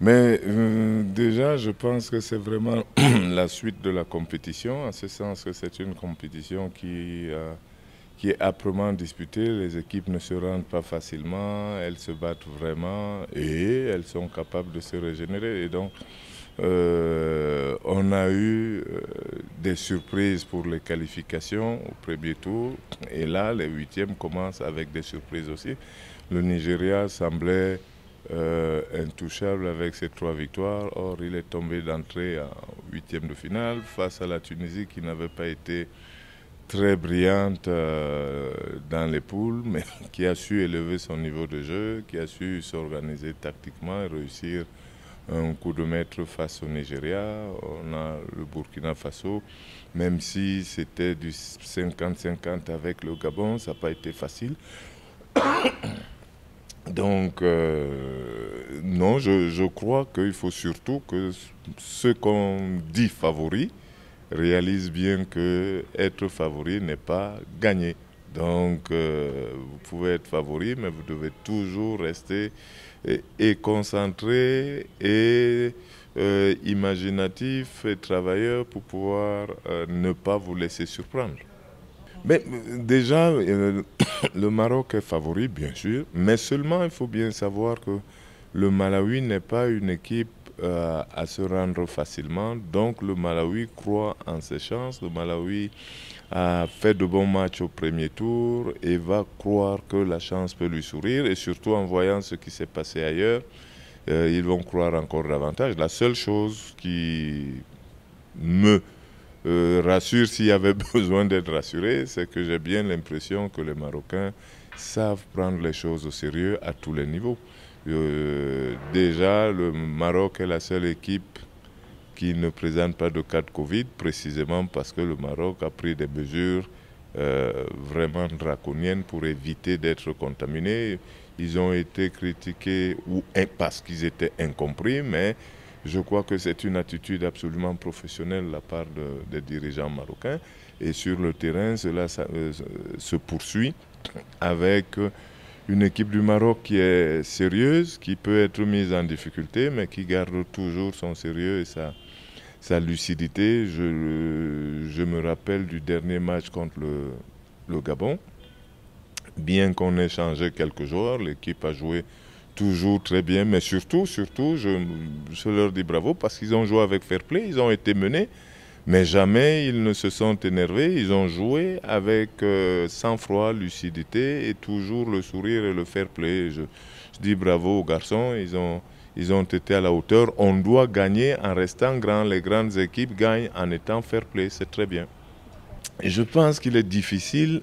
Mais euh, déjà, je pense que c'est vraiment la suite de la compétition, en ce sens que c'est une compétition qui, euh, qui est âprement disputée. Les équipes ne se rendent pas facilement, elles se battent vraiment et elles sont capables de se régénérer. Et donc, euh, on a eu des surprises pour les qualifications au premier tour. Et là, les huitièmes commencent avec des surprises aussi. Le Nigeria semblait euh, intouchable avec ses trois victoires. Or, il est tombé d'entrée en huitième de finale face à la Tunisie qui n'avait pas été très brillante euh, dans les poules, mais qui a su élever son niveau de jeu, qui a su s'organiser tactiquement et réussir un coup de maître face au Nigeria. On a le Burkina Faso, même si c'était du 50-50 avec le Gabon, ça n'a pas été facile. Donc, euh, non, je, crois qu'il faut surtout que ceux qu'on dit favori réalisent bien que être favori n'est pas gagner. Donc, euh, vous pouvez être favori, mais vous devez toujours rester euh, et, concentré et imaginatif et travailleur pour pouvoir ne pas vous laisser surprendre. Mais euh, déjà, euh, le Maroc est favori, bien sûr, mais seulement il faut bien savoir que le Malawi n'est pas une équipe euh, à se rendre facilement. Donc le Malawi croit en ses chances. Le Malawi a fait de bons matchs au premier tour et va croire que la chance peut lui sourire. Et surtout en voyant ce qui s'est passé ailleurs, ils vont croire encore davantage. La seule chose qui me euh, rassure s'il y avait besoin d'être rassuré, c'est que j'ai bien l'impression que les Marocains savent prendre les choses au sérieux à tous les niveaux. Euh, déjà, le Maroc est la seule équipe qui ne présente pas de cas de Covid, précisément parce que le Maroc a pris des mesures euh, vraiment draconiennes pour éviter d'être contaminé. Ils ont été critiqués ou parce qu'ils étaient incompris, mais je crois que c'est une attitude absolument professionnelle de la part des dirigeants marocains. Et sur le terrain, cela euh, se poursuit avec une équipe du Maroc qui est sérieuse, qui peut être mise en difficulté, mais qui garde toujours son sérieux et sa, lucidité. Je, me rappelle du dernier match contre le Gabon. Bien qu'on ait changé quelques joueurs, l'équipe a joué toujours très bien, mais surtout, surtout, je, leur dis bravo parce qu'ils ont joué avec fair play, ils ont été menés, mais jamais ils ne se sont énervés, ils ont joué avec euh, sang-froid, lucidité et toujours le sourire et le fair play. Je, dis bravo aux garçons, ils ont, ils ont été à la hauteur. On doit gagner en restant grand. Les grandes équipes gagnent en étant fair play, c'est très bien. je pense qu'il est difficile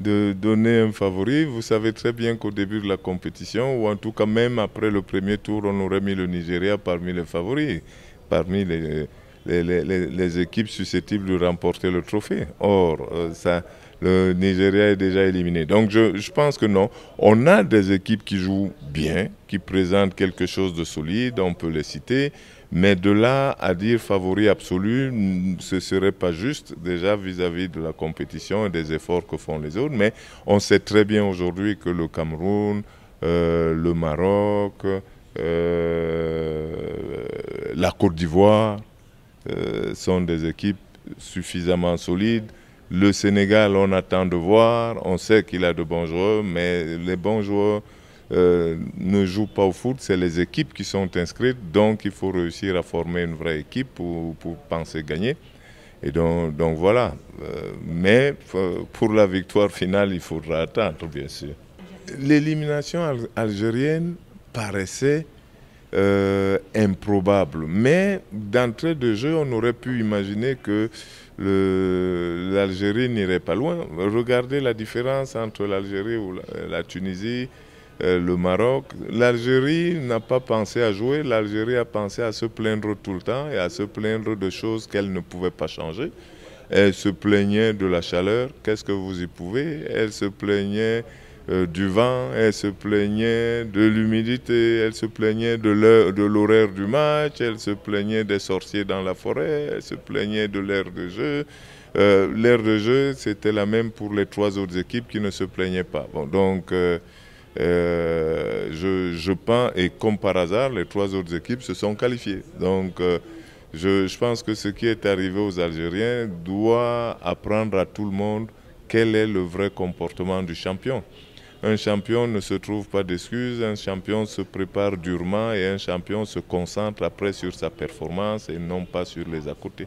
de donner un favori. Vous savez très bien qu'au début de la compétition, ou en tout cas même après le premier tour, on aurait mis le Nigeria parmi les favoris, parmi les, équipes susceptibles de remporter le trophée. Or, euh, ça, le Nigeria est déjà éliminé. Donc je, je, pense que non. On a des équipes qui jouent bien, qui présentent quelque chose de solide, on peut les citer. Mais de là à dire favori absolu, ce ne serait pas juste déjà vis-à-vis de la compétition et des efforts que font les autres. Mais on sait très bien aujourd'hui que le Cameroun, euh, le Maroc, euh, la Côte d'Ivoire euh, sont des équipes suffisamment solides. Le Sénégal, on attend de voir. On sait qu'il a de bons joueurs, mais les bons joueurs euh, ne jouent pas au foot, c'est les équipes qui sont inscrites. Donc il faut réussir à former une vraie équipe pour, penser gagner. Et donc, voilà. Euh, mais euh, pour la victoire finale, il faudra attendre, bien sûr. L'élimination algérienne paraissait improbable. Mais d'entrée de jeu, on aurait pu imaginer que l'Algérie n'irait pas loin. Regardez la différence entre l'Algérie ou la Tunisie, euh, le Maroc. L'Algérie n'a pas pensé à jouer, l'Algérie a pensé à se plaindre tout le temps et à se plaindre de choses qu'elle ne pouvait pas changer. Elle se plaignait de la chaleur, qu'est-ce que vous y pouvez Elle se plaignait euh, du vent, elle se plaignait de l'humidité, elle se plaignait de l'horaire du match, elle se plaignait des sorciers dans la forêt, elle se plaignait de l'air de jeu. Euh, l'air de jeu, c'était la même pour les trois autres équipes qui ne se plaignaient pas. Bon, donc. Euh, euh, je, et comme par hasard, les trois autres équipes se sont qualifiées. Donc euh, je, pense que ce qui est arrivé aux Algériens doit apprendre à tout le monde quel est le vrai comportement du champion. Un champion ne se trouve pas d'excuses, un champion se prépare durement et un champion se concentre après sur sa performance et non pas sur les à côté.